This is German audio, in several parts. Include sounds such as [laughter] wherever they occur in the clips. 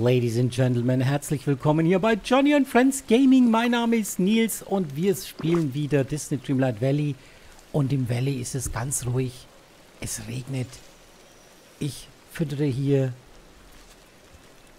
Ladies and Gentlemen, herzlich willkommen hier bei Johnny and Friends Gaming. Mein Name ist Nils und wir spielen wieder Disney Dreamlight Valley. Und im Valley ist es ganz ruhig. Es regnet. Ich füttere hier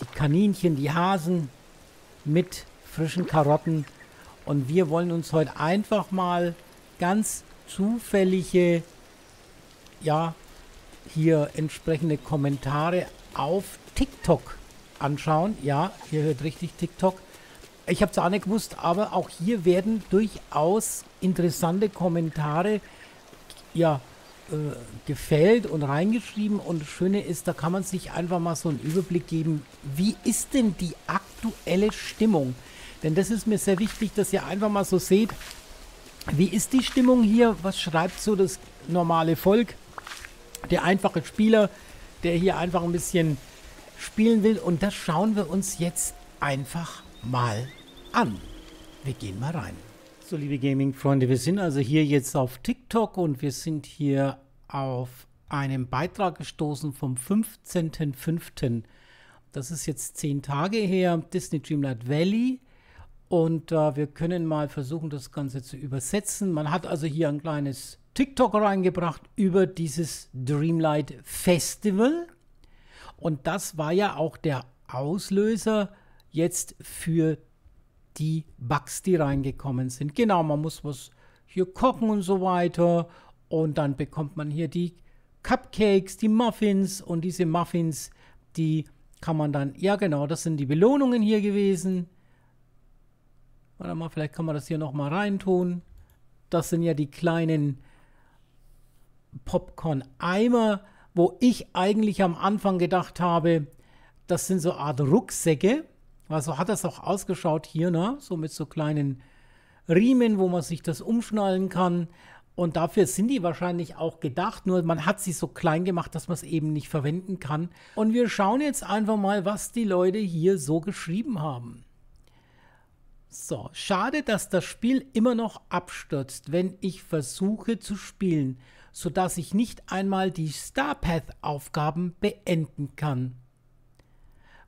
die Kaninchen, die Hasen mit frischen Karotten. Und wir wollen uns heute einfach mal ganz zufällige, ja, hier entsprechende Kommentare auf TikTok anschauen anschauen. Ja, ihr hört richtig TikTok. Ich habe es auch nicht gewusst, aber auch hier werden durchaus interessante Kommentare ja, äh, gefällt und reingeschrieben. Und das Schöne ist, da kann man sich einfach mal so einen Überblick geben, wie ist denn die aktuelle Stimmung? Denn das ist mir sehr wichtig, dass ihr einfach mal so seht, wie ist die Stimmung hier? Was schreibt so das normale Volk? Der einfache Spieler, der hier einfach ein bisschen spielen will. Und das schauen wir uns jetzt einfach mal an. Wir gehen mal rein. So, liebe Gaming-Freunde, wir sind also hier jetzt auf TikTok und wir sind hier auf einen Beitrag gestoßen vom 15.05. Das ist jetzt zehn Tage her, Disney Dreamlight Valley. Und äh, wir können mal versuchen, das Ganze zu übersetzen. Man hat also hier ein kleines TikTok reingebracht über dieses Dreamlight Festival. Und das war ja auch der Auslöser jetzt für die Bugs, die reingekommen sind. Genau, man muss was hier kochen und so weiter. Und dann bekommt man hier die Cupcakes, die Muffins und diese Muffins, die kann man dann, ja genau, das sind die Belohnungen hier gewesen. Warte mal, vielleicht kann man das hier nochmal reintun. Das sind ja die kleinen Popcorn-Eimer, wo ich eigentlich am Anfang gedacht habe, das sind so Art Rucksäcke, weil so hat das auch ausgeschaut hier, ne? so mit so kleinen Riemen, wo man sich das umschnallen kann. Und dafür sind die wahrscheinlich auch gedacht, nur man hat sie so klein gemacht, dass man es eben nicht verwenden kann. Und wir schauen jetzt einfach mal, was die Leute hier so geschrieben haben. So, schade, dass das Spiel immer noch abstürzt, wenn ich versuche zu spielen sodass ich nicht einmal die Starpath-Aufgaben beenden kann.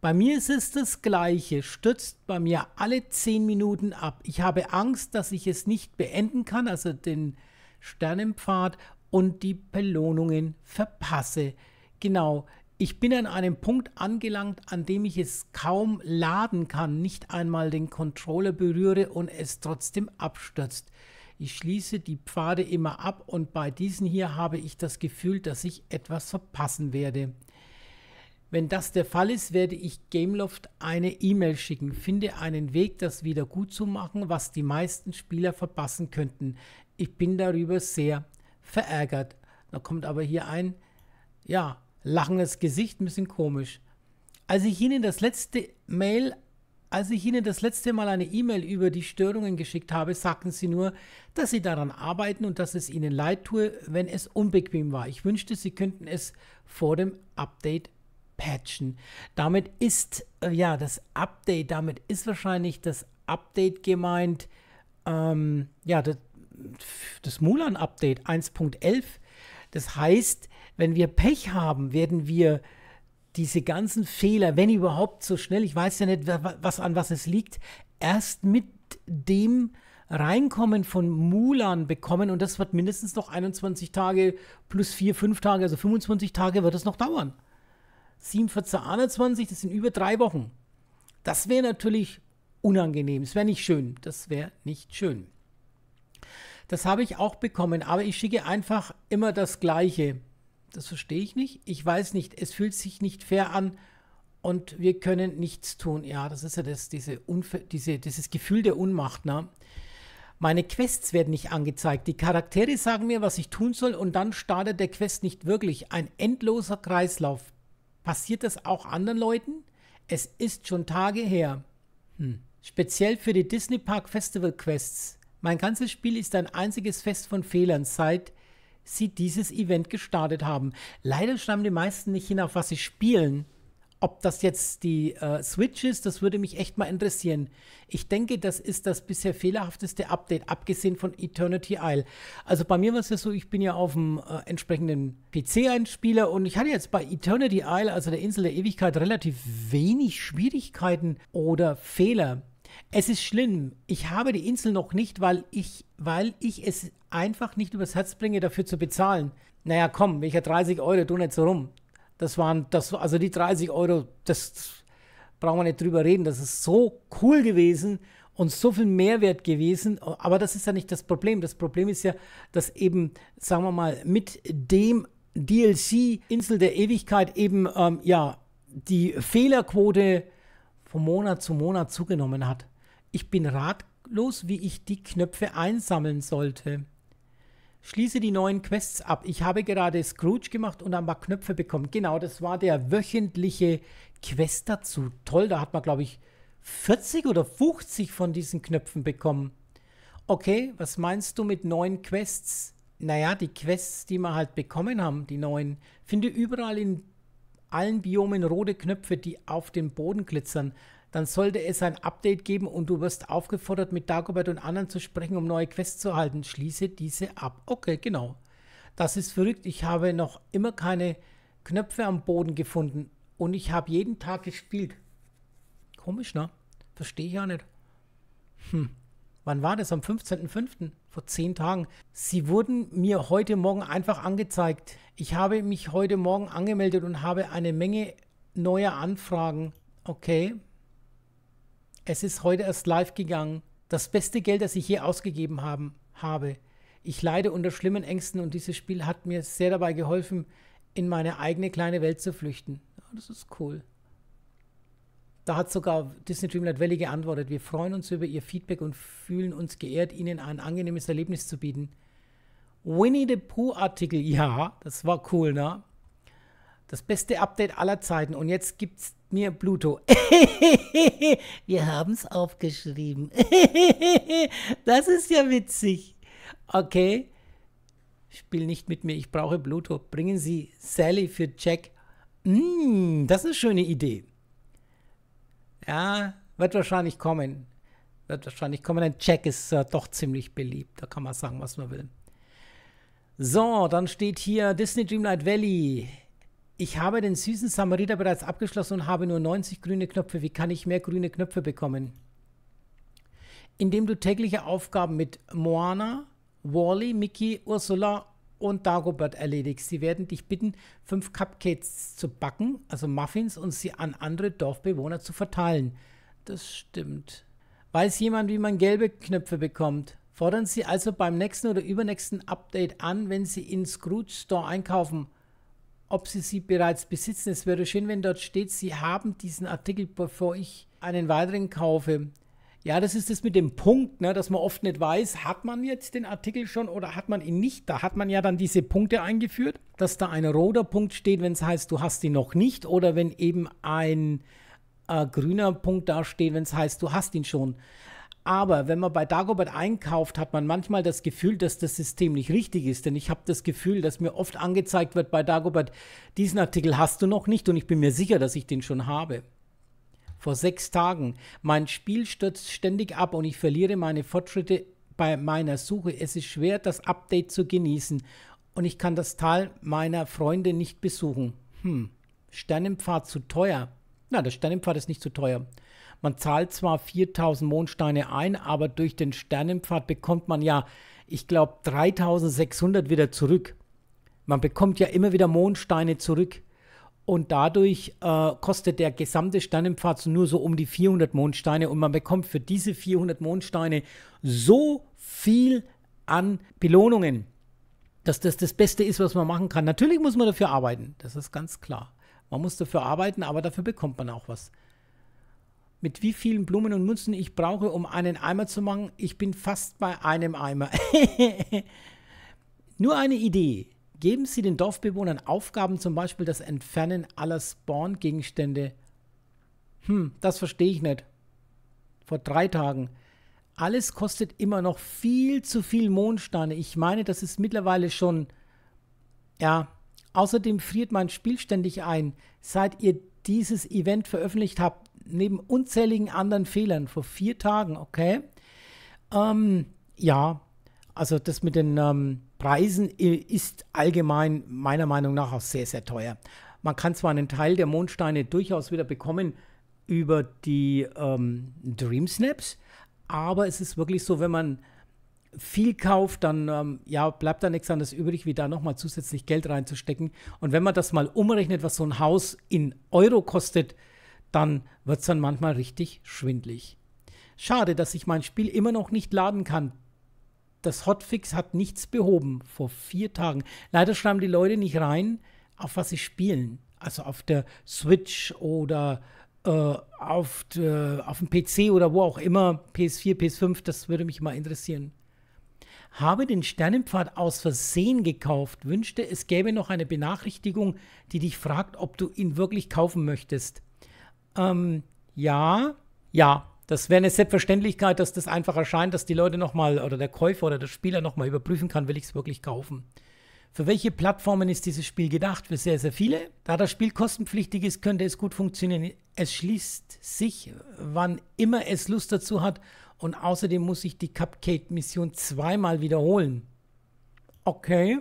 Bei mir ist es das gleiche, stürzt bei mir alle 10 Minuten ab. Ich habe Angst, dass ich es nicht beenden kann, also den Sternenpfad und die Belohnungen verpasse. Genau, ich bin an einem Punkt angelangt, an dem ich es kaum laden kann, nicht einmal den Controller berühre und es trotzdem abstürzt ich schließe die Pfade immer ab und bei diesen hier habe ich das Gefühl, dass ich etwas verpassen werde. Wenn das der Fall ist, werde ich Gameloft eine E-Mail schicken. Finde einen Weg, das wieder gut zu machen, was die meisten Spieler verpassen könnten. Ich bin darüber sehr verärgert. Da kommt aber hier ein, ja, lachendes Gesicht, ein bisschen komisch. Als ich Ihnen das letzte Mail als ich Ihnen das letzte Mal eine E-Mail über die Störungen geschickt habe, sagten Sie nur, dass Sie daran arbeiten und dass es Ihnen leid tue, wenn es unbequem war. Ich wünschte, Sie könnten es vor dem Update patchen. Damit ist äh, ja das Update, damit ist wahrscheinlich das Update gemeint, ähm, ja, das, das Mulan-Update 1.11. Das heißt, wenn wir Pech haben, werden wir diese ganzen Fehler, wenn überhaupt so schnell, ich weiß ja nicht, was an was es liegt, erst mit dem Reinkommen von Mulan bekommen und das wird mindestens noch 21 Tage plus 4, 5 Tage, also 25 Tage wird es noch dauern. 7, 14, 21, das sind über drei Wochen. Das wäre natürlich unangenehm, es wäre nicht schön, das wäre nicht schön. Das habe ich auch bekommen, aber ich schicke einfach immer das Gleiche das verstehe ich nicht. Ich weiß nicht, es fühlt sich nicht fair an und wir können nichts tun. Ja, das ist ja das, diese diese, dieses Gefühl der Unmacht. Ne? Meine Quests werden nicht angezeigt. Die Charaktere sagen mir, was ich tun soll und dann startet der Quest nicht wirklich. Ein endloser Kreislauf. Passiert das auch anderen Leuten? Es ist schon Tage her. Hm. Speziell für die Disney Park Festival Quests. Mein ganzes Spiel ist ein einziges Fest von Fehlern, seit sie dieses Event gestartet haben. Leider stammen die meisten nicht hin, auf was sie spielen. Ob das jetzt die äh, Switch ist, das würde mich echt mal interessieren. Ich denke, das ist das bisher fehlerhafteste Update, abgesehen von Eternity Isle. Also bei mir war es ja so, ich bin ja auf dem äh, entsprechenden PC ein Spieler und ich hatte jetzt bei Eternity Isle, also der Insel der Ewigkeit, relativ wenig Schwierigkeiten oder Fehler. Es ist schlimm. Ich habe die Insel noch nicht, weil ich, weil ich es einfach nicht übers Herz bringe, dafür zu bezahlen. Naja, komm, welcher 30 Euro, tu nicht so rum. Das waren, das, also die 30 Euro, das brauchen wir nicht drüber reden. Das ist so cool gewesen und so viel Mehrwert gewesen. Aber das ist ja nicht das Problem. Das Problem ist ja, dass eben, sagen wir mal, mit dem DLC Insel der Ewigkeit eben, ähm, ja, die Fehlerquote von Monat zu Monat zugenommen hat. Ich bin ratlos, wie ich die Knöpfe einsammeln sollte. Schließe die neuen Quests ab. Ich habe gerade Scrooge gemacht und ein paar Knöpfe bekommen. Genau, das war der wöchentliche Quest dazu. Toll, da hat man, glaube ich, 40 oder 50 von diesen Knöpfen bekommen. Okay, was meinst du mit neuen Quests? Naja, die Quests, die wir halt bekommen haben, die neuen, finde überall in allen Biomen rote Knöpfe, die auf dem Boden glitzern. Dann sollte es ein Update geben und du wirst aufgefordert, mit Dagobert und anderen zu sprechen, um neue Quests zu halten. Schließe diese ab. Okay, genau. Das ist verrückt. Ich habe noch immer keine Knöpfe am Boden gefunden und ich habe jeden Tag gespielt. Komisch, ne? Verstehe ich ja nicht. Hm wann war das? Am 15.05., vor zehn Tagen. Sie wurden mir heute Morgen einfach angezeigt. Ich habe mich heute Morgen angemeldet und habe eine Menge neuer Anfragen. Okay. Es ist heute erst live gegangen. Das beste Geld, das ich je ausgegeben haben, habe. Ich leide unter schlimmen Ängsten und dieses Spiel hat mir sehr dabei geholfen, in meine eigene kleine Welt zu flüchten. Das ist cool. Da hat sogar Disney Dreamlight Valley geantwortet, wir freuen uns über Ihr Feedback und fühlen uns geehrt, Ihnen ein angenehmes Erlebnis zu bieten. Winnie the Pooh-Artikel, [laughs] ja, das war cool, ne? Das beste Update aller Zeiten. Und jetzt gibt's mir Pluto. [laughs] wir haben es aufgeschrieben. [laughs] das ist ja witzig. Okay. Spiel nicht mit mir, ich brauche Pluto. Bringen Sie Sally für Jack. Mm, das ist eine schöne Idee. Ja, wird wahrscheinlich kommen. Wird wahrscheinlich kommen. Ein Check ist äh, doch ziemlich beliebt. Da kann man sagen, was man will. So, dann steht hier Disney Dreamlight Valley. Ich habe den süßen Samariter bereits abgeschlossen und habe nur 90 grüne Knöpfe. Wie kann ich mehr grüne Knöpfe bekommen? Indem du tägliche Aufgaben mit Moana, Wally, Mickey, Ursula und Dagobert erledigst. Sie werden dich bitten, fünf Cupcakes zu backen, also Muffins, und sie an andere Dorfbewohner zu verteilen. Das stimmt. Weiß jemand, wie man gelbe Knöpfe bekommt? Fordern Sie also beim nächsten oder übernächsten Update an, wenn Sie in Scrooge Store einkaufen, ob Sie sie bereits besitzen. Es wäre schön, wenn dort steht, Sie haben diesen Artikel, bevor ich einen weiteren kaufe. Ja, das ist das mit dem Punkt, ne, dass man oft nicht weiß, hat man jetzt den Artikel schon oder hat man ihn nicht. Da hat man ja dann diese Punkte eingeführt, dass da ein roter Punkt steht, wenn es heißt, du hast ihn noch nicht oder wenn eben ein äh, grüner Punkt da steht, wenn es heißt, du hast ihn schon. Aber wenn man bei Dagobert einkauft, hat man manchmal das Gefühl, dass das System nicht richtig ist. Denn ich habe das Gefühl, dass mir oft angezeigt wird bei Dagobert, diesen Artikel hast du noch nicht und ich bin mir sicher, dass ich den schon habe vor sechs Tagen. Mein Spiel stürzt ständig ab und ich verliere meine Fortschritte bei meiner Suche. Es ist schwer, das Update zu genießen und ich kann das Tal meiner Freunde nicht besuchen. Hm, Sternenpfad zu teuer. Na, der Sternenpfad ist nicht zu teuer. Man zahlt zwar 4000 Mondsteine ein, aber durch den Sternenpfad bekommt man ja, ich glaube, 3600 wieder zurück. Man bekommt ja immer wieder Mondsteine zurück. Und dadurch äh, kostet der gesamte Sternenpfad nur so um die 400 Mondsteine. Und man bekommt für diese 400 Mondsteine so viel an Belohnungen, dass das das Beste ist, was man machen kann. Natürlich muss man dafür arbeiten, das ist ganz klar. Man muss dafür arbeiten, aber dafür bekommt man auch was. Mit wie vielen Blumen und Münzen ich brauche, um einen Eimer zu machen? Ich bin fast bei einem Eimer. [laughs] Nur eine Idee. Geben Sie den Dorfbewohnern Aufgaben, zum Beispiel das Entfernen aller Spawn-Gegenstände. Hm, das verstehe ich nicht. Vor drei Tagen. Alles kostet immer noch viel zu viel Mondsteine. Ich meine, das ist mittlerweile schon. Ja, außerdem friert mein Spiel ständig ein. Seit ihr dieses Event veröffentlicht habt, neben unzähligen anderen Fehlern, vor vier Tagen, okay? Ähm, ja, also das mit den. Ähm, Reisen ist allgemein meiner Meinung nach auch sehr, sehr teuer. Man kann zwar einen Teil der Mondsteine durchaus wieder bekommen über die ähm, Dream Snaps, aber es ist wirklich so, wenn man viel kauft, dann ähm, ja, bleibt da nichts anderes übrig, wie da nochmal zusätzlich Geld reinzustecken. Und wenn man das mal umrechnet, was so ein Haus in Euro kostet, dann wird es dann manchmal richtig schwindlig. Schade, dass ich mein Spiel immer noch nicht laden kann das Hotfix hat nichts behoben vor vier Tagen. Leider schreiben die Leute nicht rein, auf was sie spielen. Also auf der Switch oder äh, auf, de, äh, auf dem PC oder wo auch immer, PS4, PS5, das würde mich mal interessieren. Habe den Sternenpfad aus Versehen gekauft, wünschte, es gäbe noch eine Benachrichtigung, die dich fragt, ob du ihn wirklich kaufen möchtest. Ähm, ja, ja, das wäre eine Selbstverständlichkeit, dass das einfach erscheint, dass die Leute nochmal oder der Käufer oder der Spieler nochmal überprüfen kann, will ich es wirklich kaufen. Für welche Plattformen ist dieses Spiel gedacht? Für sehr, sehr viele. Da das Spiel kostenpflichtig ist, könnte es gut funktionieren. Es schließt sich, wann immer es Lust dazu hat. Und außerdem muss ich die Cupcake-Mission zweimal wiederholen. Okay.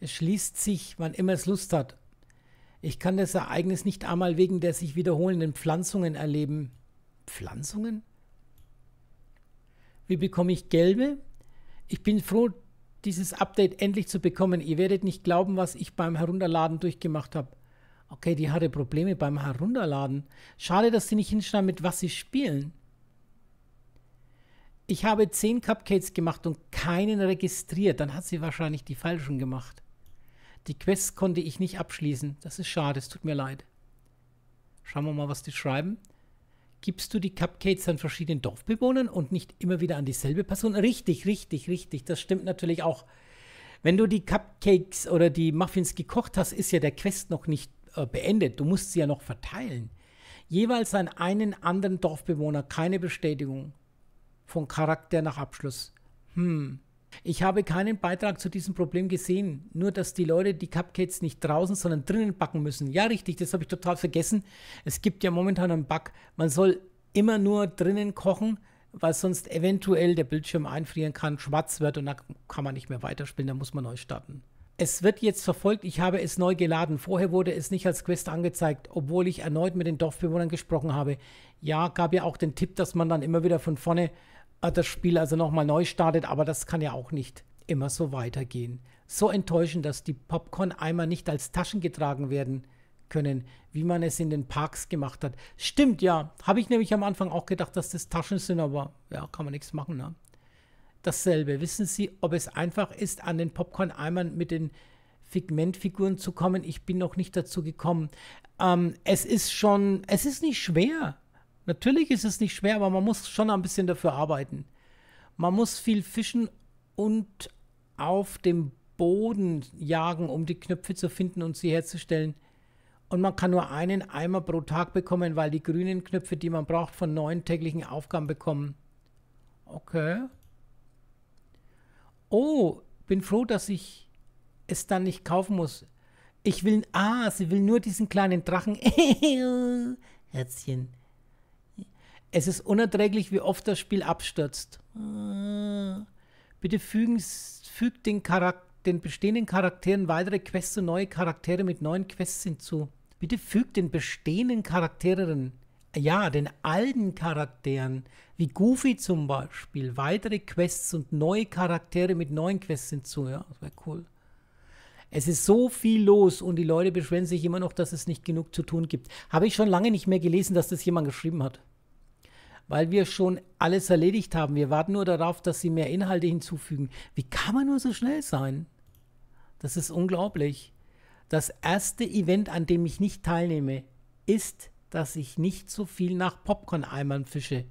Es schließt sich, wann immer es Lust hat. Ich kann das Ereignis nicht einmal wegen der sich wiederholenden Pflanzungen erleben. Pflanzungen? Wie bekomme ich gelbe? Ich bin froh, dieses Update endlich zu bekommen. Ihr werdet nicht glauben, was ich beim Herunterladen durchgemacht habe. Okay, die hatte Probleme beim Herunterladen. Schade, dass sie nicht hinschreiben, mit was sie spielen. Ich habe 10 Cupcakes gemacht und keinen registriert. Dann hat sie wahrscheinlich die falschen gemacht. Die Quests konnte ich nicht abschließen. Das ist schade, es tut mir leid. Schauen wir mal, was die schreiben gibst du die Cupcakes an verschiedenen Dorfbewohnern und nicht immer wieder an dieselbe Person? Richtig, richtig, richtig. Das stimmt natürlich auch. Wenn du die Cupcakes oder die Muffins gekocht hast, ist ja der Quest noch nicht äh, beendet. Du musst sie ja noch verteilen. Jeweils an einen anderen Dorfbewohner keine Bestätigung. Von Charakter nach Abschluss. Hm. Ich habe keinen Beitrag zu diesem Problem gesehen, nur dass die Leute die Cupcakes nicht draußen, sondern drinnen backen müssen. Ja, richtig, das habe ich total vergessen. Es gibt ja momentan einen Bug. Man soll immer nur drinnen kochen, weil sonst eventuell der Bildschirm einfrieren kann, schwarz wird und dann kann man nicht mehr weiterspielen, dann muss man neu starten. Es wird jetzt verfolgt, ich habe es neu geladen. Vorher wurde es nicht als Quest angezeigt, obwohl ich erneut mit den Dorfbewohnern gesprochen habe. Ja, gab ja auch den Tipp, dass man dann immer wieder von vorne äh, das Spiel also nochmal neu startet, aber das kann ja auch nicht immer so weitergehen. So enttäuschend, dass die Popcorn-Eimer nicht als Taschen getragen werden können, wie man es in den Parks gemacht hat. Stimmt, ja. Habe ich nämlich am Anfang auch gedacht, dass das Taschen sind, aber ja, kann man nichts machen. Ne? Dasselbe. Wissen Sie, ob es einfach ist, an den Popcorn-Eimern mit den Figmentfiguren zu kommen? Ich bin noch nicht dazu gekommen. Ähm, es ist schon, es ist nicht schwer. Natürlich ist es nicht schwer, aber man muss schon ein bisschen dafür arbeiten. Man muss viel fischen und auf dem Boden jagen, um die Knöpfe zu finden und sie herzustellen. Und man kann nur einen Eimer pro Tag bekommen, weil die grünen Knöpfe, die man braucht, von neun täglichen Aufgaben bekommen. Okay. Oh, bin froh, dass ich es dann nicht kaufen muss. Ich will. Ah, sie will nur diesen kleinen Drachen. [laughs] Herzchen. Es ist unerträglich, wie oft das Spiel abstürzt. Ah. Bitte fügen, fügt den, den bestehenden Charakteren weitere Quests und neue Charaktere mit neuen Quests hinzu. Bitte fügt den bestehenden Charakteren, ja, den alten Charakteren, wie Goofy zum Beispiel, weitere Quests und neue Charaktere mit neuen Quests hinzu. Ja, das wäre cool. Es ist so viel los und die Leute beschweren sich immer noch, dass es nicht genug zu tun gibt. Habe ich schon lange nicht mehr gelesen, dass das jemand geschrieben hat weil wir schon alles erledigt haben. Wir warten nur darauf, dass sie mehr Inhalte hinzufügen. Wie kann man nur so schnell sein? Das ist unglaublich. Das erste Event, an dem ich nicht teilnehme, ist, dass ich nicht so viel nach Popcorn-Eimern fische.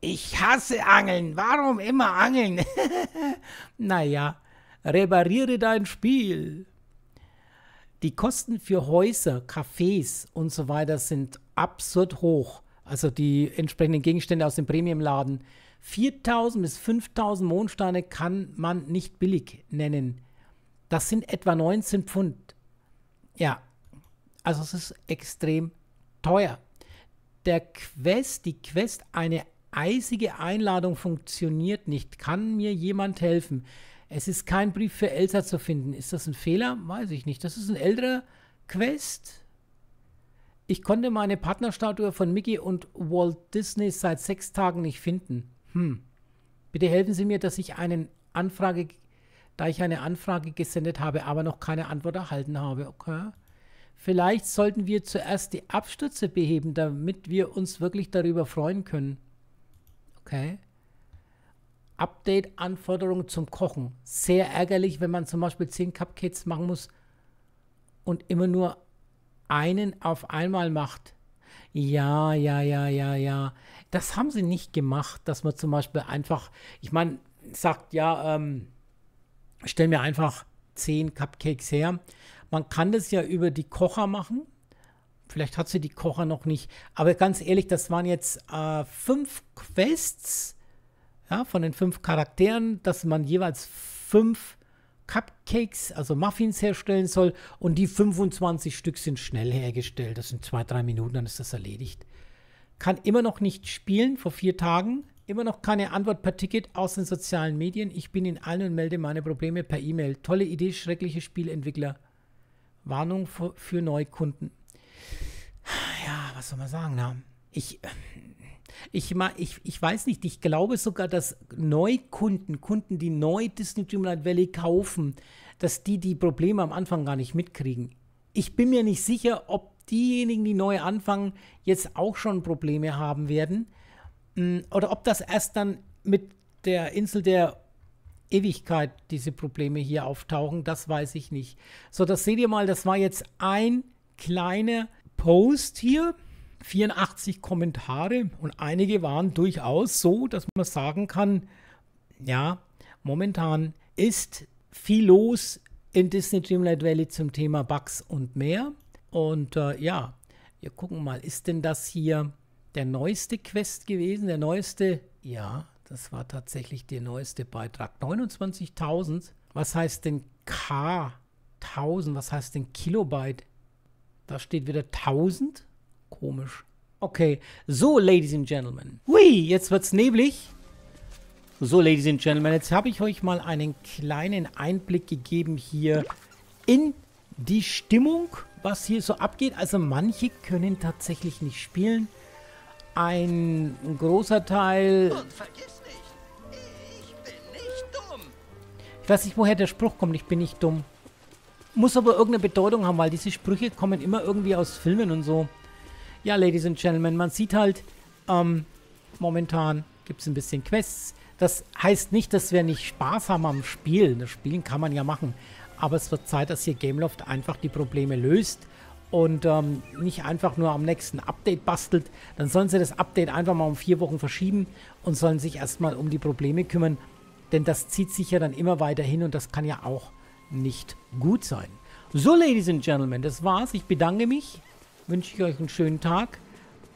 Ich hasse Angeln. Warum immer Angeln? [laughs] naja, repariere dein Spiel. Die Kosten für Häuser, Cafés und so weiter sind absurd hoch also die entsprechenden Gegenstände aus dem Premiumladen. 4000 bis 5000 Mondsteine kann man nicht billig nennen. Das sind etwa 19 Pfund. Ja, also es ist extrem teuer. Der Quest, die Quest, eine eisige Einladung funktioniert nicht. Kann mir jemand helfen? Es ist kein Brief für Elsa zu finden. Ist das ein Fehler? Weiß ich nicht. Das ist ein älterer Quest. Ich konnte meine Partnerstatue von Mickey und Walt Disney seit sechs Tagen nicht finden. Hm. Bitte helfen Sie mir, dass ich eine Anfrage, da ich eine Anfrage gesendet habe, aber noch keine Antwort erhalten habe. Okay. Vielleicht sollten wir zuerst die Abstürze beheben, damit wir uns wirklich darüber freuen können. Okay. Update-Anforderungen zum Kochen. Sehr ärgerlich, wenn man zum Beispiel 10 Cupcakes machen muss und immer nur einen auf einmal macht. Ja, ja, ja, ja, ja. Das haben sie nicht gemacht, dass man zum Beispiel einfach, ich meine, sagt, ja, ähm, stell mir einfach zehn Cupcakes her. Man kann das ja über die Kocher machen. Vielleicht hat sie die Kocher noch nicht. Aber ganz ehrlich, das waren jetzt äh, fünf Quests ja, von den fünf Charakteren, dass man jeweils fünf Cupcakes, also Muffins herstellen soll und die 25 Stück sind schnell hergestellt. Das sind zwei, drei Minuten, dann ist das erledigt. Kann immer noch nicht spielen vor vier Tagen. Immer noch keine Antwort per Ticket aus den sozialen Medien. Ich bin in allen und melde meine Probleme per E-Mail. Tolle Idee, schreckliche Spielentwickler. Warnung für Neukunden. Ja, was soll man sagen? Na? Ne? ich, ich, ich, ich weiß nicht, ich glaube sogar, dass Neukunden, Kunden, die neu Disney Dreamland Valley kaufen, dass die die Probleme am Anfang gar nicht mitkriegen. Ich bin mir nicht sicher, ob diejenigen, die neu anfangen, jetzt auch schon Probleme haben werden mm, oder ob das erst dann mit der Insel der Ewigkeit diese Probleme hier auftauchen, das weiß ich nicht. So, das seht ihr mal, das war jetzt ein kleiner Post hier. 84 Kommentare und einige waren durchaus so, dass man sagen kann, ja, momentan ist viel los in Disney Dreamlight Valley zum Thema Bugs und mehr. Und äh, ja, wir gucken mal, ist denn das hier der neueste Quest gewesen? Der neueste? Ja, das war tatsächlich der neueste Beitrag. 29.000. Was heißt denn K? 1000? Was heißt denn Kilobyte? Da steht wieder 1000. Komisch. Okay, so, Ladies and Gentlemen. Hui, jetzt wird's neblig. So, Ladies and Gentlemen, jetzt habe ich euch mal einen kleinen Einblick gegeben hier in die Stimmung, was hier so abgeht. Also manche können tatsächlich nicht spielen. Ein großer Teil... Und vergiss nicht, ich bin nicht dumm. Ich weiß nicht, woher der Spruch kommt, ich bin nicht dumm. Muss aber irgendeine Bedeutung haben, weil diese Sprüche kommen immer irgendwie aus Filmen und so ja, Ladies and Gentlemen, man sieht halt, ähm, momentan gibt es ein bisschen Quests. Das heißt nicht, dass wir nicht Spaß haben am Spielen. Das Spielen kann man ja machen. Aber es wird Zeit, dass hier Gameloft einfach die Probleme löst und ähm, nicht einfach nur am nächsten Update bastelt. Dann sollen sie das Update einfach mal um vier Wochen verschieben und sollen sich erstmal um die Probleme kümmern. Denn das zieht sich ja dann immer weiter hin und das kann ja auch nicht gut sein. So, Ladies and Gentlemen, das war's. Ich bedanke mich wünsche ich euch einen schönen Tag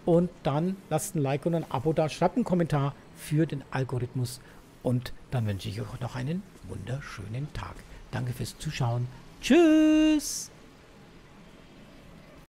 und dann lasst ein Like und ein Abo da, schreibt einen Kommentar für den Algorithmus und dann wünsche ich euch noch einen wunderschönen Tag. Danke fürs Zuschauen. Tschüss!